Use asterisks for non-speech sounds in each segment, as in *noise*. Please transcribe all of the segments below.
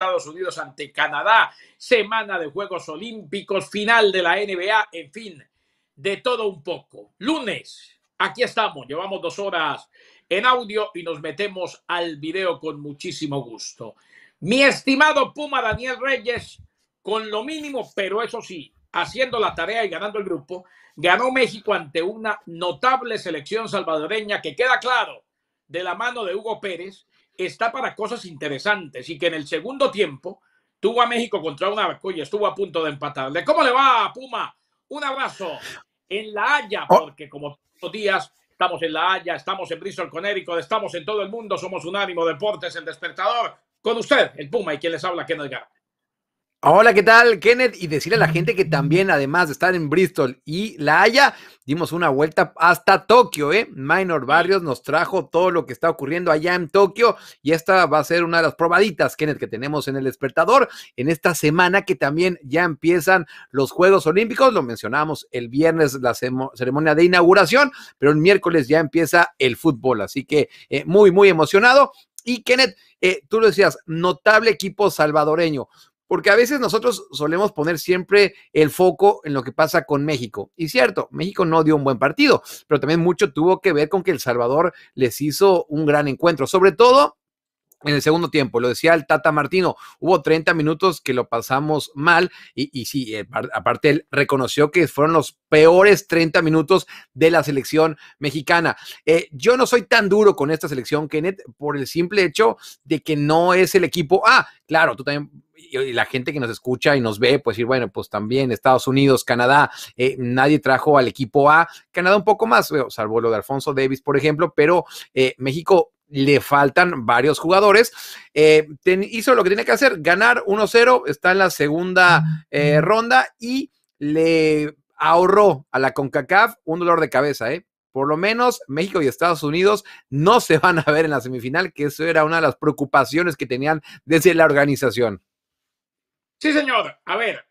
Estados Unidos ante Canadá, semana de Juegos Olímpicos, final de la NBA, en fin, de todo un poco. Lunes, aquí estamos, llevamos dos horas en audio y nos metemos al video con muchísimo gusto. Mi estimado Puma Daniel Reyes, con lo mínimo, pero eso sí, haciendo la tarea y ganando el grupo, ganó México ante una notable selección salvadoreña que queda claro de la mano de Hugo Pérez está para cosas interesantes y que en el segundo tiempo tuvo a México contra un arco y estuvo a punto de empatarle. ¿Cómo le va, Puma? Un abrazo en La Haya, oh. porque como todos los días estamos en La Haya, estamos en Bristol, Connecticut, estamos en todo el mundo, somos un ánimo Deportes, El Despertador, con usted, el Puma, y quien les habla, Kenneth Garra. Hola, ¿qué tal, Kenneth? Y decirle a la gente que también, además de estar en Bristol y La Haya, dimos una vuelta hasta Tokio, ¿eh? Minor Barrios nos trajo todo lo que está ocurriendo allá en Tokio y esta va a ser una de las probaditas, Kenneth, que tenemos en el despertador en esta semana que también ya empiezan los Juegos Olímpicos. Lo mencionamos el viernes, la ceremonia de inauguración, pero el miércoles ya empieza el fútbol, así que eh, muy, muy emocionado. Y Kenneth, eh, tú lo decías, notable equipo salvadoreño porque a veces nosotros solemos poner siempre el foco en lo que pasa con México. Y cierto, México no dio un buen partido, pero también mucho tuvo que ver con que El Salvador les hizo un gran encuentro, sobre todo en el segundo tiempo. Lo decía el Tata Martino, hubo 30 minutos que lo pasamos mal y, sí, eh, aparte él reconoció que fueron los peores 30 minutos de la selección mexicana. Eh, yo no soy tan duro con esta selección, Kenneth, por el simple hecho de que no es el equipo. A, claro, tú también y la gente que nos escucha y nos ve, pues decir, bueno, pues también Estados Unidos, Canadá, eh, nadie trajo al equipo A, Canadá un poco más, salvo lo de Alfonso Davis, por ejemplo, pero México le faltan varios jugadores. Eh, hizo lo que tiene que hacer, ganar 1-0, está en la segunda eh, ronda y le ahorró a la CONCACAF un dolor de cabeza, eh. Por lo menos México y Estados Unidos no se van a ver en la semifinal, que eso era una de las preocupaciones que tenían desde la organización. Sí, señor. A ver,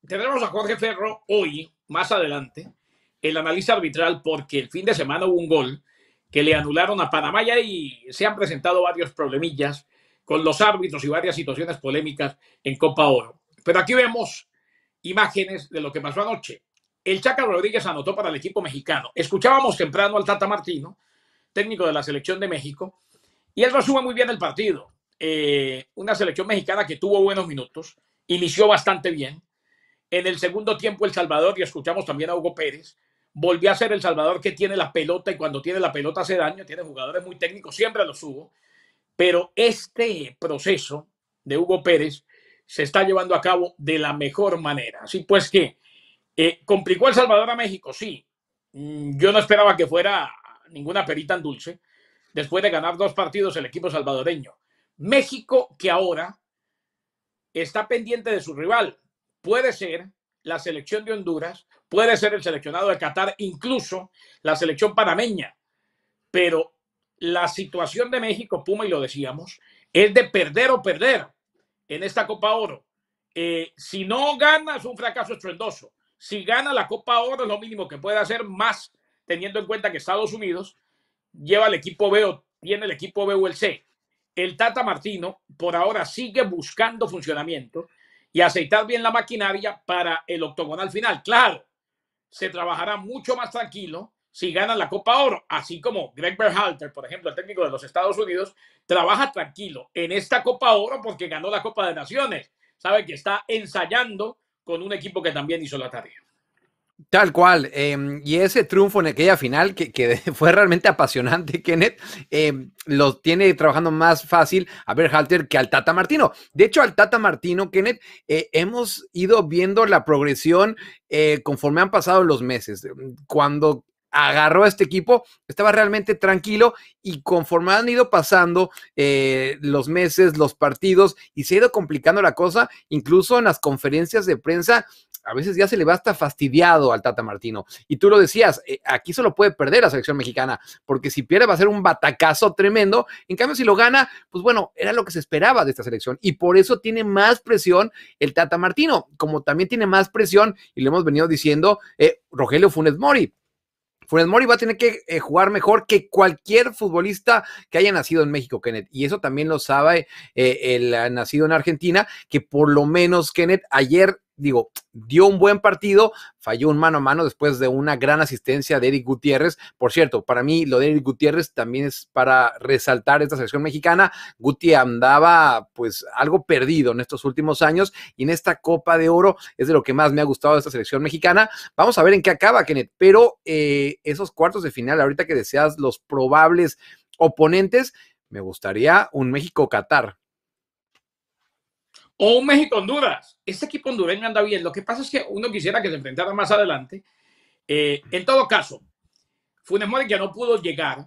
tendremos a Jorge Ferro hoy, más adelante, el análisis arbitral, porque el fin de semana hubo un gol que le anularon a Panamá y se han presentado varios problemillas con los árbitros y varias situaciones polémicas en Copa Oro. Pero aquí vemos imágenes de lo que pasó anoche. El Chaca Rodríguez anotó para el equipo mexicano. Escuchábamos temprano al Tata Martino, técnico de la selección de México, y él resume muy bien el partido. Eh, una selección mexicana que tuvo buenos minutos, inició bastante bien. En el segundo tiempo El Salvador, y escuchamos también a Hugo Pérez, volvió a ser El Salvador que tiene la pelota y cuando tiene la pelota hace daño, tiene jugadores muy técnicos, siempre los hubo, pero este proceso de Hugo Pérez se está llevando a cabo de la mejor manera. Así pues que eh, complicó El Salvador a México, sí. Mm, yo no esperaba que fuera ninguna perita en dulce. Después de ganar dos partidos el equipo salvadoreño. México que ahora está pendiente de su rival. Puede ser la selección de Honduras puede ser el seleccionado de Qatar, incluso la selección panameña. Pero la situación de México, Puma, y lo decíamos, es de perder o perder en esta Copa Oro. Eh, si no gana, es un fracaso estruendoso. Si gana la Copa Oro, es lo mínimo que puede hacer, más teniendo en cuenta que Estados Unidos lleva el equipo B o tiene el equipo B o el C. El Tata Martino, por ahora, sigue buscando funcionamiento y aceitar bien la maquinaria para el octogonal final. Claro, se trabajará mucho más tranquilo si ganan la Copa Oro, así como Greg Berhalter, por ejemplo, el técnico de los Estados Unidos, trabaja tranquilo en esta Copa Oro porque ganó la Copa de Naciones. Sabe que está ensayando con un equipo que también hizo la tarea. Tal cual. Em, y ese triunfo en aquella final, que, *laughs* fue realmente apasionante, Kenneth, em, lo tiene trabajando más fácil a Berhalter que al Tata Martino. De hecho, al Tata Martino, Kenneth, eh, hemos ido viendo la progresión eh, conforme han pasado los meses. Em, cuando agarró a este equipo, estaba realmente tranquilo y conforme han ido pasando eh, los meses, los partidos y se ha ido complicando la cosa, incluso en las conferencias de prensa a veces ya se le va hasta fastidiado al Tata Martino. Y tú lo decías, eh, aquí solo puede perder la selección mexicana, porque si pierde va a ser un batacazo tremendo. En cambio, si lo gana, pues bueno, era lo que se esperaba de esta selección. Y por eso tiene más presión el Tata Martino, como también tiene más presión, y le hemos venido diciendo, eh, Rogelio Funes Mori. Funes Mori va a tener que eh, jugar mejor que cualquier futbolista que haya nacido en México, Kenneth. Y eso también lo sabe el nacido en Argentina, que por lo menos, Kenneth, ayer digo, dio un buen partido, falló un mano a mano después de una gran asistencia de Eric Gutiérrez. Por cierto, para mí lo de Eric Gutiérrez también es para resaltar esta selección mexicana. Guti andaba pues algo perdido en estos últimos años y en esta Copa de Oro es de lo que más me ha gustado de esta selección mexicana. Vamos a ver en qué acaba, Kenneth, pero eh, esos cuartos de final, ahorita que deseas los probables oponentes, me gustaría un México-Catar o un México-Honduras. Este equipo hondureño anda bien. Lo que pasa es que uno quisiera que se enfrentara más adelante. Eh, en todo caso, Funes Mori que no pudo llegar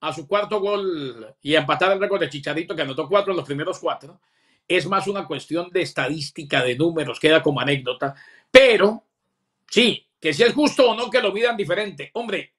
a su cuarto gol y empatar el récord de Chicharito, que anotó cuatro en los primeros cuatro. Es más una cuestión de estadística, de números, queda como anécdota. Pero sí, que si es justo o no que lo midan diferente. Hombre,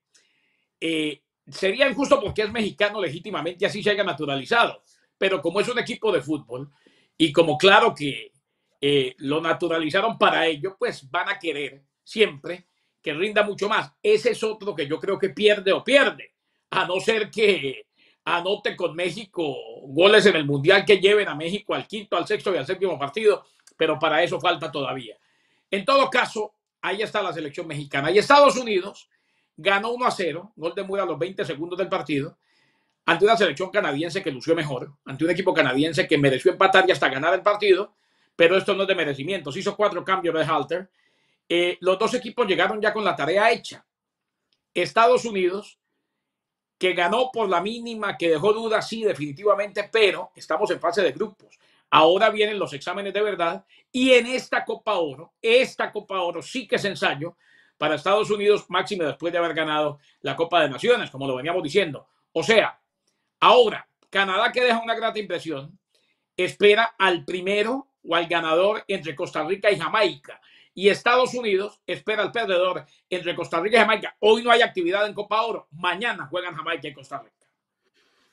eh, sería injusto porque es mexicano legítimamente y así se haya naturalizado. Pero como es un equipo de fútbol, y como claro que eh, lo naturalizaron para ello, pues van a querer siempre que rinda mucho más. Ese es otro que yo creo que pierde o pierde, a no ser que anote con México goles en el Mundial que lleven a México al quinto, al sexto y al séptimo partido, pero para eso falta todavía. En todo caso, ahí está la selección mexicana. Y Estados Unidos ganó 1 a 0, gol de Mura a los 20 segundos del partido, ante una selección canadiense que lució mejor, ante un equipo canadiense que mereció empatar y hasta ganar el partido, pero esto no es de Se Hizo cuatro cambios de Halter. Eh, los dos equipos llegaron ya con la tarea hecha. Estados Unidos, que ganó por la mínima, que dejó dudas, sí, definitivamente, pero estamos en fase de grupos. Ahora vienen los exámenes de verdad y en esta Copa Oro, esta Copa Oro sí que es ensayo para Estados Unidos, máximo después de haber ganado la Copa de Naciones, como lo veníamos diciendo. O sea, Ahora, Canadá que deja una grata impresión, espera al primero o al ganador entre Costa Rica y Jamaica. Y Estados Unidos espera al perdedor entre Costa Rica y Jamaica. Hoy no hay actividad en Copa Oro. Mañana juegan Jamaica y Costa Rica.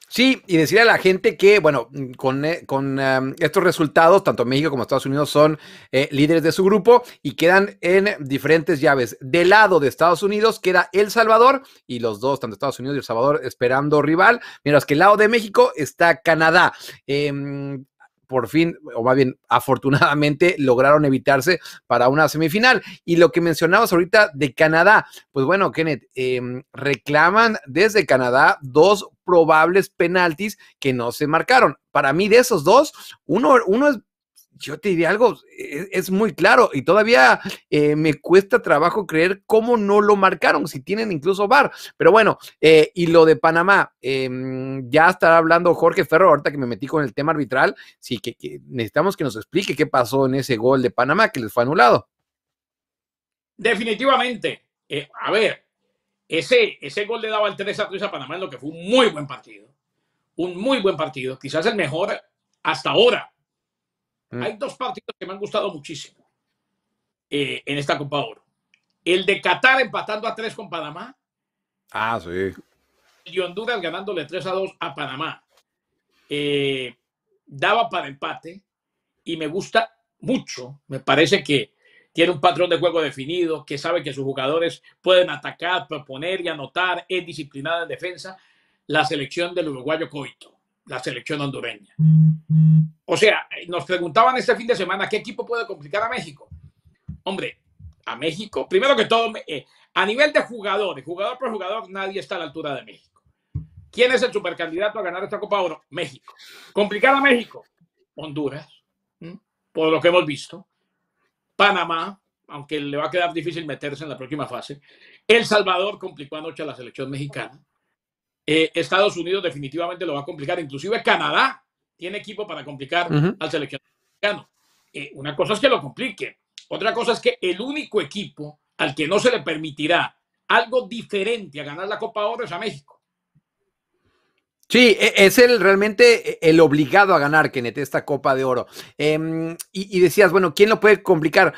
Sí, y decir a la gente que, bueno, mm, con, eh, estos resultados, tanto México como Estados Unidos son eh, líderes de su grupo y quedan en diferentes llaves. Del lado de Estados Unidos queda El Salvador y los dos, tanto Estados Unidos y El Salvador, esperando rival, mientras que el lado de México está Canadá. Em, por fin, o más bien afortunadamente, lograron evitarse para una semifinal. Y lo que mencionabas ahorita de Canadá, pues bueno, Kenneth, em, reclaman desde Canadá dos probables penaltis que no se marcaron. Para mí, de esos dos, uno, uno es yo te diría algo, e-, es, muy claro y todavía eh, me cuesta trabajo creer cómo no lo marcaron, si tienen incluso bar Pero bueno, eh, y lo de Panamá, em, ya estará hablando Jorge Ferro, ahorita que me metí con el tema arbitral, sí que, necesitamos que nos explique qué pasó en ese gol de Panamá que les fue anulado. Definitivamente, eh, a ver, ese, ese gol le daba el 3 a a Panamá en lo que fue un muy buen partido, un muy buen partido, quizás el mejor hasta ahora Mm. Hay dos partidos que me han gustado muchísimo eh, en esta Copa Oro. El de Qatar empatando a tres con Panamá. Ah, sí. Y Honduras ganándole 3 a 2 a Panamá. Eh, daba para empate y me gusta mucho. Me parece que tiene un patrón de juego definido, que sabe que sus jugadores pueden atacar, proponer y anotar, es disciplinada en defensa. La selección del uruguayo Coito la selección hondureña. Mm-hmm. O sea, nos preguntaban este fin de semana qué equipo puede complicar a México. Hombre, a México, primero que todo, eh, a nivel de jugadores, jugador por jugador, nadie está a la altura de México. ¿Quién es el supercandidato a ganar esta Copa Oro? México. ¿Complicar a México? Honduras, por lo que hemos visto. Panamá, aunque le va a quedar difícil meterse en la próxima fase. El Salvador complicó anoche a la selección mexicana. Eh, Estados Unidos definitivamente lo va a complicar. Inclusive Canadá tiene equipo para complicar al seleccionado mexicano. Eh, una cosa es que lo complique. Otra cosa es que el único equipo al que no se le permitirá algo diferente a ganar la Copa Oro es a México. Sí, e, es el realmente e, el obligado a ganar, Kenneth, esta Copa de Oro. Em, y decías, bueno, ¿quién lo puede complicar?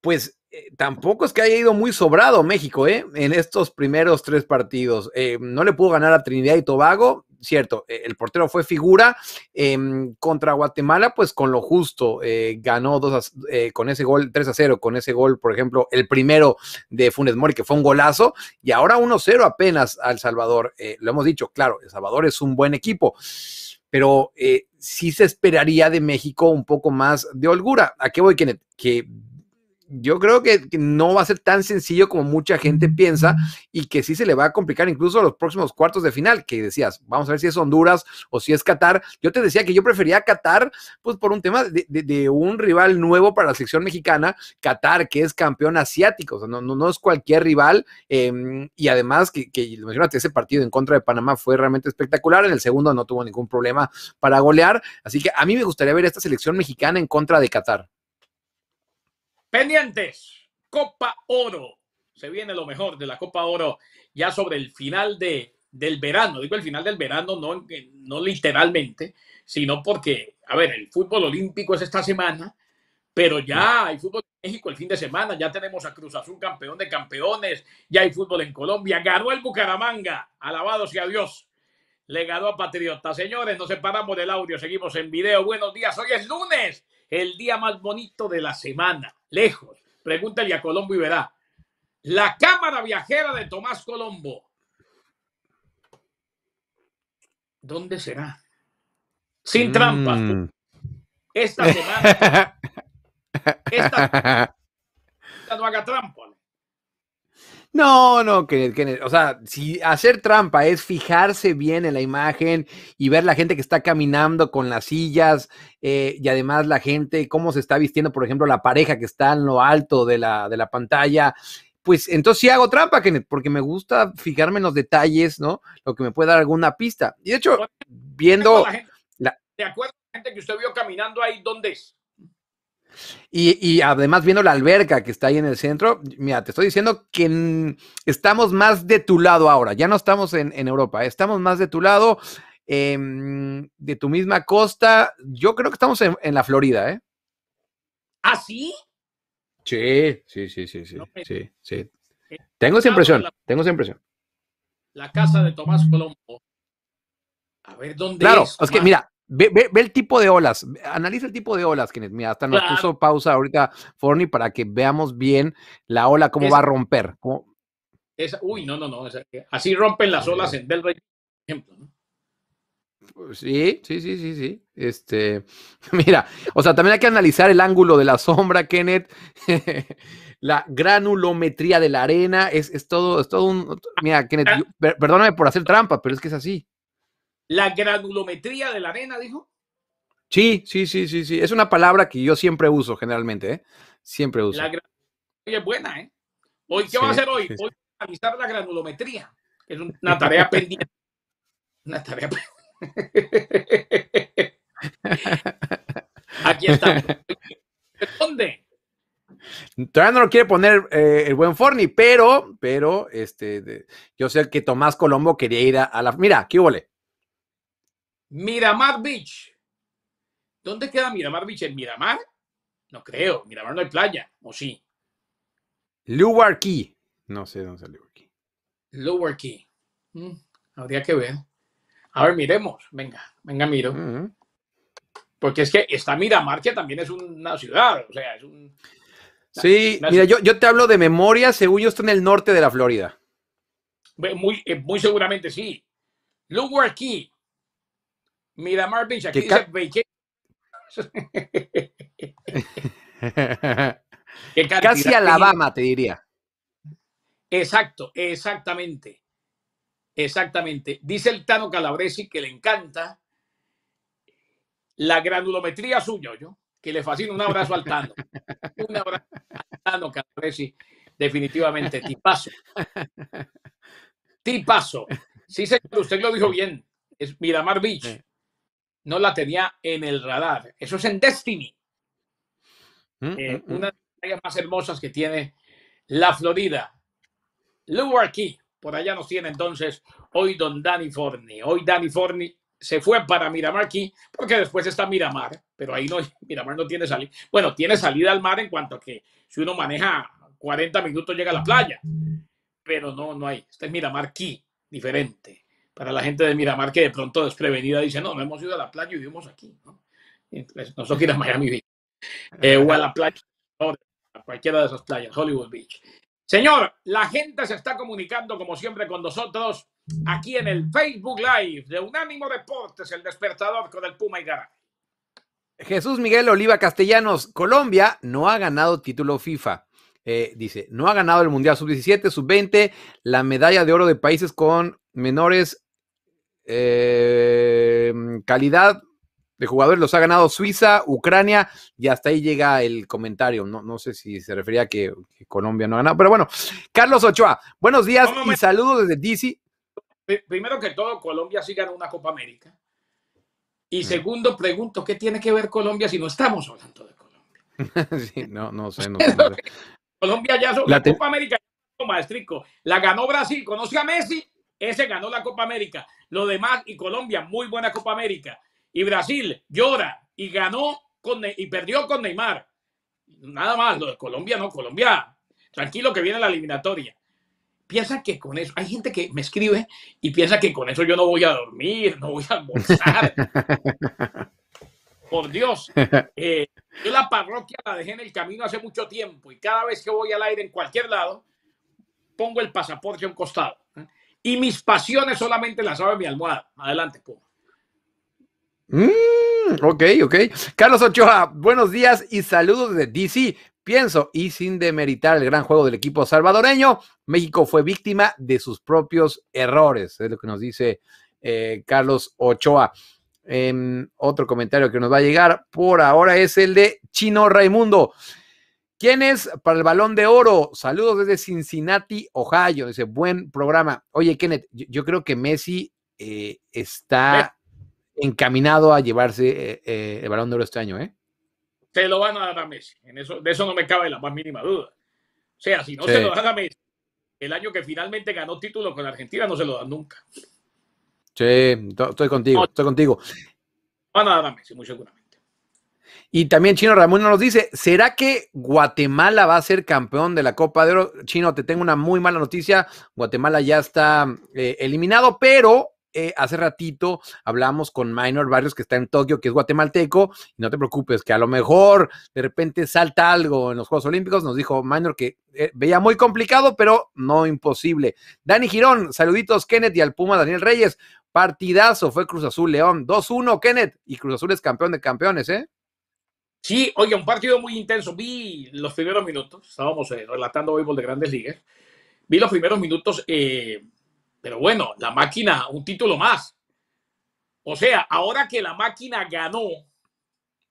Pues eh, tampoco es que haya ido muy sobrado México, ¿eh? En estos primeros tres partidos. Eh, no le pudo ganar a Trinidad y Tobago, cierto, e, el portero fue figura. Em, contra Guatemala, pues con lo justo, eh, ganó dos con ese gol 3 a 0, con ese gol, por ejemplo, el primero de Funes Mori, que fue un golazo, y ahora 1 0 apenas al Salvador. lo hemos dicho, claro, El Salvador es un buen equipo pero sí se esperaría de México un poco más de holgura. ¿A qué voy, Kenneth? Que yo creo que, no va a ser tan sencillo como mucha gente piensa y que sí se le va a complicar incluso a los próximos cuartos de final, que decías, vamos a ver si es Honduras o si es Qatar. Yo te decía que yo prefería Qatar, pues por un tema de, un rival nuevo para la selección mexicana, Qatar, que es campeón asiático, o sea, no, no, es cualquier rival. Em, y además, que, que ese partido en contra de Panamá fue realmente espectacular. En el segundo no tuvo ningún problema para golear. Así que a mí me gustaría ver esta selección mexicana en contra de Qatar. Pendientes, Copa Oro. Se viene lo mejor de la Copa Oro ya sobre el final de, del verano. Digo el final del verano, no, no literalmente, sino porque, a ver, el fútbol olímpico es esta semana, pero ya hay fútbol en México el fin de semana, ya tenemos a Cruz Azul campeón de campeones, ya hay fútbol en Colombia, ganó el Bucaramanga, alabado sea Dios. Le ganó a Patriota. Señores, nos separamos del audio, seguimos en video. Buenos días, hoy es lunes, el día más bonito de la semana lejos. Pregúntale a Colombo y verá. La cámara viajera de Tomás Colombo. ¿Dónde será? Sin mm. trampas. Esta semana. *laughs* Esta, esta no haga trampa. No, no, Kenneth, O sea, si hacer trampa es fijarse bien en la imagen y ver la gente que está caminando con las sillas eh, y además la gente, cómo se está vistiendo, por ejemplo, la pareja que está en lo alto de la, de la pantalla. Pues entonces sí hago trampa, Kenneth, porque me gusta fijarme en los detalles, ¿no? Lo que me puede dar alguna pista. Y de hecho, viendo. La... ¿De acuerdo la gente que usted vio caminando ahí, dónde es? Y, además viendo la alberca que está ahí en el centro, mira, te estoy diciendo que estamos más de tu lado ahora, ya no estamos en, Europa, estamos más de tu lado, em, de tu misma costa, yo creo que estamos en, la Florida, ¿eh? ¿Ah, sí? Sí, sí, sí, sí, sí, sí, Tengo esa impresión, tengo esa impresión. La casa de Tomás Colombo. A ver dónde. Claro, es que mira, Ve, el tipo de olas, analiza el tipo de olas, Kenneth. Mira, hasta nos puso pausa ahorita Forney para que veamos bien la ola, cómo va a romper. uy, no, no, no. Eh, así rompen las olas en Del Rey, por ejemplo. ¿no? Pues sí, sí, sí, sí, sí. Este, *laughs* mira, o sea, también hay que analizar el ángulo de la sombra, Kenneth, *laughs* la granulometría de la arena, es, es todo, es todo un, mira, Kenneth, ah. perdóname por hacer trampa, pero es que es así. La granulometría de la arena, dijo. Sí, sí, sí, sí, sí. Es una palabra que yo siempre uso generalmente, ¿eh? Siempre uso. La granulometría es buena, ¿eh? Hoy, ¿qué va a hacer hoy? Hoy sí. Hoy analizar la granulometría. Es una tarea *laughs* pendiente. Una tarea pendiente. Aquí está. ¿Dónde? Todavía no lo quiere poner eh, el buen Forni, pero, pero, este, yo sé que Tomás Colombo quería ir a, la. Mira, qué huele. Miramar Beach. ¿Dónde queda Miramar Beach? ¿En Miramar? No creo. Miramar no hay playa. ¿O sí? Lower Key. No sé dónde es Lower Key. Key. Mm, habría que ver. A ver, miremos. Venga, venga, miro. Porque es que esta Miramar, que también es una ciudad. O sea, es un. Sí, mira, yo, te hablo de memoria. Según yo, está en el norte de la Florida. Muy, eh, muy seguramente sí. Lower Key. Miramar Beach, aquí dice Casi Alabama, te diría. Exacto, exactamente. Exactamente. Dice el Tano Calabresi que le encanta la granulometría suya, yo, que le fascina. Un abrazo al Tano. Un abrazo al Tano Calabresi, definitivamente. Tipazo. Tipazo. Sí, señor, usted lo dijo bien. Es Miramar Beach no la tenía en el radar. Eso es en Destiny. Mm, eh, mm, una mm. de las playas más hermosas que tiene la Florida. Key. por allá nos tiene entonces hoy don Danny Forney. Hoy Danny Forney se fue para Miramar Key, porque después está Miramar, pero ahí no, *laughs* Miramar no tiene salida. Bueno, tiene salida al mar en cuanto a que si uno maneja 40 minutos llega a la playa, pero no, no hay. Este es Miramar Key diferente para la gente de Miramar que de pronto desprevenida dice, no, no hemos ido a la playa y vivimos aquí. ¿no? Entonces, a Miami Beach. Eh, o a la playa, a cualquiera de esas playas, Hollywood Beach. Señor, la gente se está comunicando como siempre con nosotros aquí en el Facebook Live de Unánimo Deportes, el despertador con el Puma y Garay. Jesús Miguel Oliva Castellanos, Colombia no ha ganado título FIFA. Eh, dice, no ha ganado el Mundial Sub-17, Sub-20, la medalla de oro de países con menores eh, calidad de jugadores los ha ganado Suiza, Ucrania, y hasta ahí llega el comentario. No, no sé si se refería a que, Colombia no ha ganado, pero bueno. Carlos Ochoa, buenos días y saludos desde DC. Primero que todo, Colombia sí ganó una Copa América. Y segundo, pregunto, ¿qué tiene que ver Colombia si no estamos hablando de Colombia? *laughs* no, no sé. No, *laughs* Colombia ya la, Copa América, maestrico, la ganó Brasil, conoce a Messi ese ganó la Copa América. Lo demás, y Colombia, muy buena Copa América. Y Brasil llora y ganó con, y perdió con Neymar. Nada más, lo de Colombia no, Colombia. Tranquilo que viene la eliminatoria. Piensa que con eso, hay gente que me escribe y piensa que con eso yo no voy a dormir, no voy a almorzar. Por Dios, eh, yo la parroquia la dejé en el camino hace mucho tiempo y cada vez que voy al aire en cualquier lado, pongo el pasaporte a un costado. ¿eh? Y mis pasiones solamente las sabe mi almohada. Adelante, Puma. Mm, ok, ok. Carlos Ochoa, buenos días y saludos desde DC. Pienso, y sin demeritar el gran juego del equipo salvadoreño, México fue víctima de sus propios errores, es lo que nos dice eh, Carlos Ochoa. Em, otro comentario que nos va a llegar por ahora es el de Chino Raimundo. ¿Quién es para el balón de oro? Saludos desde Cincinnati, Ohio. Dice, buen programa. Oye, Kenneth, yo, creo que Messi eh, está encaminado a llevarse eh, eh, el balón de oro este año, ¿eh? Se lo van a dar a Messi. En de eso no me cabe la más mínima duda. O sea, si no se lo dan a Messi, el año que finalmente ganó título con Argentina no se lo dan nunca. Sí, estoy contigo, estoy contigo. Van a dar a Messi, muy seguramente. Y también Chino Ramón nos dice, ¿será que Guatemala va a ser campeón de la Copa de Oro? Chino, te tengo una muy mala noticia. Guatemala ya está eh, eliminado, pero eh, hace ratito hablamos con Minor Barrios, que está en Tokio, que es guatemalteco, y no te preocupes, que a lo mejor de repente salta algo en los Juegos Olímpicos, nos dijo Minor que eh, veía muy complicado, pero no imposible. Dani Girón, saluditos Kenneth y al Puma Daniel Reyes, partidazo fue Cruz Azul León, 2-1 Kenneth, y Cruz Azul es campeón de campeones, ¿eh? Sí, oye, un partido muy intenso. Vi los primeros minutos, estábamos eh, relatando béisbol de grandes ligas. Vi los primeros minutos, eh, pero bueno, la máquina, un título más. O sea, ahora que la máquina ganó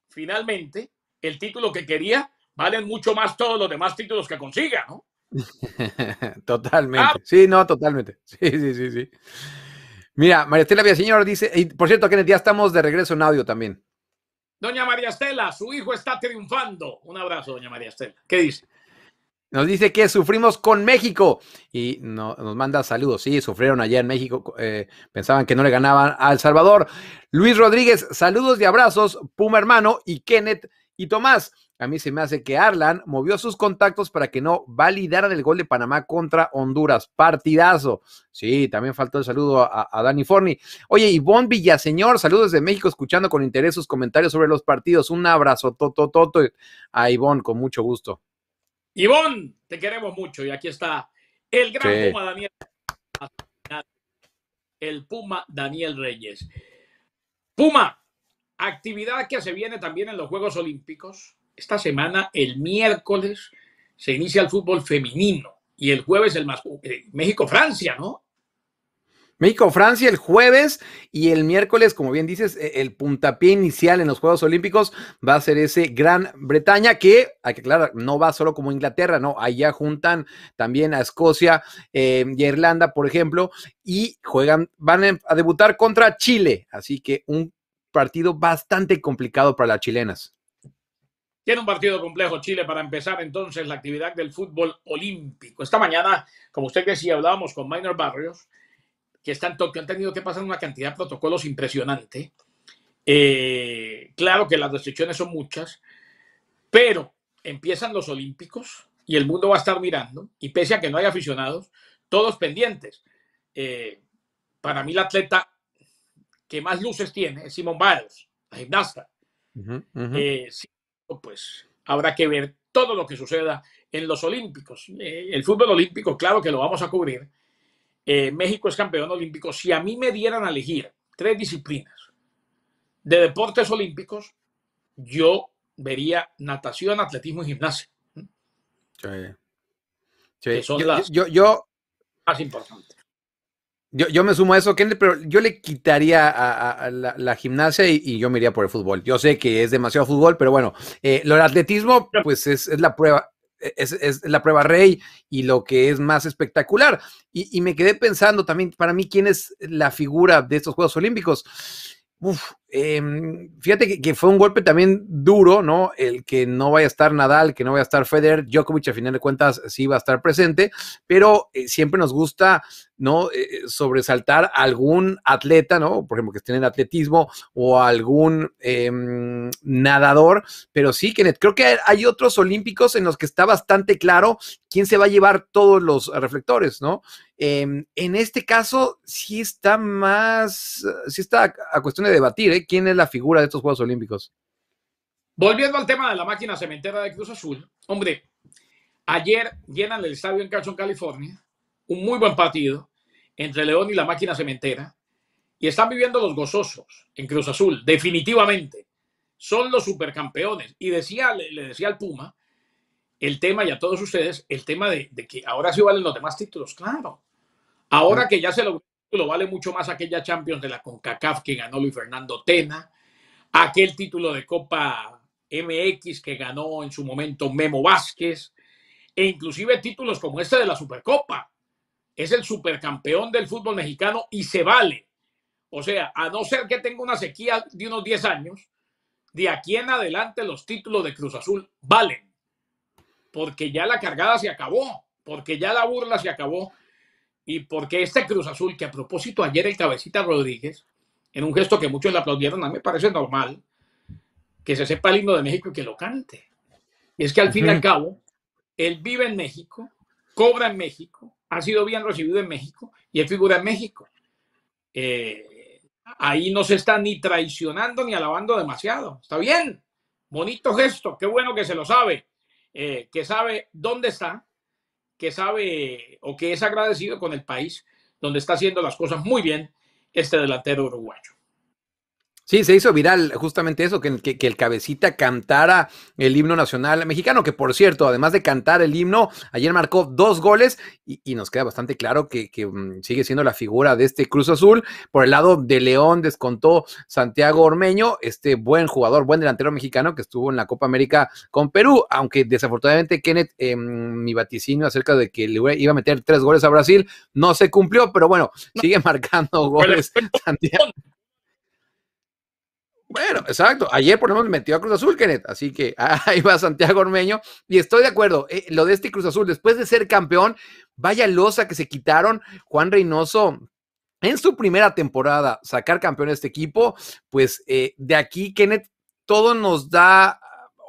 finalmente el título que quería, valen mucho más todos los demás títulos que consiga, ¿no? *laughs* totalmente. Ah. Sí, no, totalmente. *laughs* Sí, sí, sí, sí. Mira, María Estela Villaseñor dice, y por cierto, Kenneth, ya estamos de regreso en audio también. Doña María Estela, su hijo está triunfando. Un abrazo, doña María Estela. ¿Qué dice? Nos dice que sufrimos con México y nos manda saludos. Sí, sufrieron allá en México. Eh, pensaban que no le ganaban a El Salvador. Luis Rodríguez, saludos y abrazos. Puma hermano y Kenneth y Tomás. A mí se me hace que Arlan movió sus contactos para que no validaran el gol de Panamá contra Honduras. Partidazo. Sí, también faltó el saludo a, Dani Forni. Oye, Ivonne Villaseñor, saludos de México, escuchando con interés sus comentarios sobre los partidos. Un abrazo, toto, toto, a Ivonne, con mucho gusto. Ivonne, te queremos mucho y aquí está el gran Puma Daniel. El Puma Daniel Reyes. Puma, actividad que se viene también en los Juegos Olímpicos esta semana, el miércoles, se inicia el fútbol femenino y el jueves el más... Eh, México-Francia, ¿no? México-Francia el jueves y el miércoles, como bien dices, e-, el puntapié inicial en los Juegos Olímpicos va a ser ese Gran Bretaña que, hay que no va solo como Inglaterra, ¿no? Allá juntan también a Escocia em, y a Irlanda, por ejemplo, y juegan, van a debutar contra Chile, así que un partido bastante complicado para las chilenas. Tiene un partido complejo Chile para empezar entonces la actividad del fútbol olímpico. Esta mañana, como usted decía, hablábamos con Minor Barrios, que está en Tokio, han tenido que pasar una cantidad de protocolos impresionante. Eh, claro que las restricciones son muchas, pero empiezan los olímpicos y el mundo va a estar mirando, y pese a que no hay aficionados, todos pendientes. Eh, para mí la atleta que más luces tiene es Simón Biles, la gimnasta. Eh, Oh, pues habrá que ver todo lo que suceda en los Olímpicos. Eh, el fútbol olímpico, claro que lo vamos a cubrir. Eh, México es campeón olímpico. Si a mí me dieran a elegir tres disciplinas de deportes olímpicos, yo vería natación, atletismo y gimnasia. Que son las más importantes. Yo, yo me sumo a eso, Kendall, pero yo le quitaría a, la, gimnasia y, yo me iría por el fútbol. Yo sé que es demasiado fútbol, pero bueno, eh, lo del atletismo, pues es, la prueba, e, es, la prueba rey y lo que es más espectacular. Y, y, me quedé pensando también, para mí, ¿quién es la figura de estos Juegos Olímpicos? Uf, Em, fíjate que, fue un golpe también duro, ¿no? El que no vaya a estar Nadal, que no vaya a estar Federer, Djokovic a final de cuentas sí va a estar presente, pero eh, siempre nos gusta, ¿no? Eh, sobresaltar algún atleta, ¿no? Por ejemplo, que esté en atletismo o algún em, nadador, pero sí, Kenneth, creo que hay otros olímpicos en los que está bastante claro quién se va a llevar todos los reflectores, ¿no? Em, en este caso, sí está más, sí está a, cuestión de debatir, ¿eh? quién es la figura de estos Juegos Olímpicos. Volviendo al tema de la máquina cementera de Cruz Azul, hombre, ayer llenan el estadio en Carson, California, un muy buen partido entre León y la máquina cementera, y están viviendo los gozosos en Cruz Azul, definitivamente. Son los supercampeones. Y decía, le, decía al Puma, el tema, y a todos ustedes, el tema de, que ahora sí valen los demás títulos, claro. Ahora que ya se lo... Lo vale mucho más aquella Champions de la CONCACAF que ganó Luis Fernando Tena, aquel título de Copa MX que ganó en su momento Memo Vázquez, e inclusive títulos como este de la Supercopa. Es el supercampeón del fútbol mexicano y se vale. O sea, a no ser que tenga una sequía de unos 10 años, de aquí en adelante los títulos de Cruz Azul valen. Porque ya la cargada se acabó, porque ya la burla se acabó y porque esta Cruz Azul, que a propósito ayer el cabecita Rodríguez, en un gesto que muchos le aplaudieron, a mí me parece normal que se sepa el himno de México y que lo cante. Y es que al fin y al cabo, él vive en México, cobra en México, ha sido bien recibido en México y él figura en México. Eh, ahí no se está ni traicionando ni alabando demasiado. Está bien, bonito gesto, qué bueno que se lo sabe, eh, que sabe dónde está, que sabe o que es agradecido con el país donde está haciendo las cosas muy bien este delantero uruguayo. Sí, se hizo viral justamente eso, que, que, el cabecita cantara el himno nacional mexicano, que por cierto, además de cantar el himno, ayer marcó dos goles y, nos queda bastante claro que, mm, sigue siendo la figura de este Cruz Azul. Por el lado de León descontó Santiago Ormeño, este buen jugador, buen delantero mexicano que estuvo en la Copa América con Perú, aunque desafortunadamente Kenneth, em, mi vaticinio acerca de que le iba a meter tres goles a Brasil, no se cumplió, pero bueno, sigue *laughs* marcando goles Santiago. Bueno, exacto. Ayer, por menos metió a Cruz Azul, Kenneth. Así que *laughs* ahí va Santiago Ormeño. Y estoy de acuerdo. Eh, lo de este Cruz Azul, después de ser campeón, vaya losa que se quitaron. Juan Reynoso, en su primera temporada, sacar campeón a este equipo, pues eh, de aquí, Kenneth, todo nos da,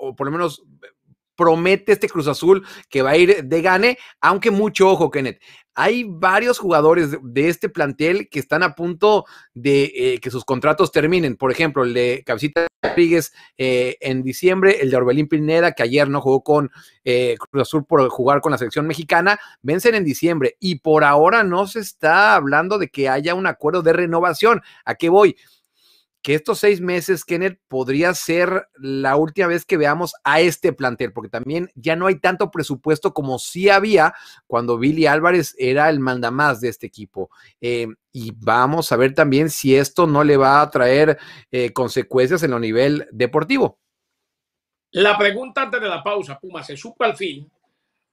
o por lo menos promete este Cruz Azul que va a ir de gane, aunque mucho ojo, Kenneth. Hay varios jugadores de este plantel que están a punto de eh, que sus contratos terminen. Por ejemplo, el de Cabecita Rodríguez eh, en diciembre, el de Orbelín Pineda, que ayer no jugó con eh, Cruz Azul por jugar con la selección mexicana, vencen en diciembre. Y por ahora no se está hablando de que haya un acuerdo de renovación. ¿A qué voy? que estos seis meses, Kenneth, podría ser la última vez que veamos a este plantel, porque también ya no hay tanto presupuesto como sí había cuando Billy Álvarez era el mandamás de este equipo. Eh, y vamos a ver también si esto no le va a traer eh, consecuencias en lo nivel deportivo. La pregunta antes de la pausa, Pumas, se supo al fin,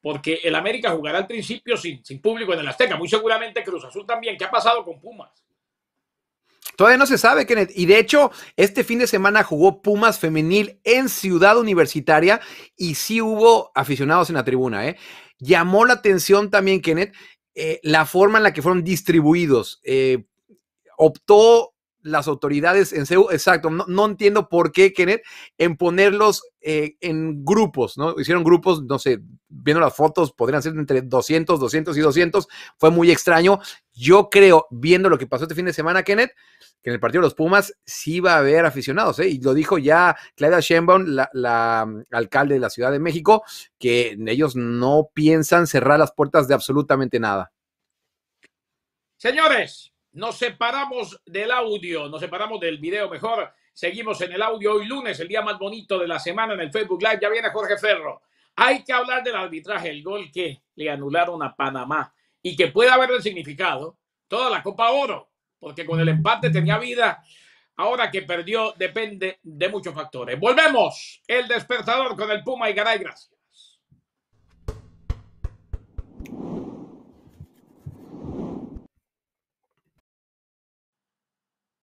porque el América jugará al principio sin, sin público en el Azteca, muy seguramente Cruz Azul también. ¿Qué ha pasado con Pumas? Todavía no se sabe, Kenneth. Y de hecho, este fin de semana jugó Pumas femenil en Ciudad Universitaria y sí hubo aficionados en la tribuna. ¿eh? Llamó la atención también, Kenneth, eh, la forma en la que fueron distribuidos. Eh, optó las autoridades en Seúl, exacto, no, entiendo por qué, Kenneth, en ponerlos eh, en grupos, ¿no? Hicieron grupos, no sé, viendo las fotos, podrían ser entre 200, 200 y 200, fue muy extraño. Yo creo, viendo lo que pasó este fin de semana, Kenneth, que en el partido de los Pumas sí va a haber aficionados, ¿eh? Y lo dijo ya Claudia Sheinbaum, la, la mm, alcalde de la Ciudad de México, que ellos no piensan cerrar las puertas de absolutamente nada. Señores, nos separamos del audio, nos separamos del video mejor. Seguimos en el audio hoy lunes, el día más bonito de la semana en el Facebook Live. Ya viene Jorge Ferro. Hay que hablar del arbitraje, el gol que le anularon a Panamá y que puede haberle significado toda la Copa Oro, porque con el empate tenía vida. Ahora que perdió depende de muchos factores. Volvemos. El despertador con el Puma y Garay, gracias.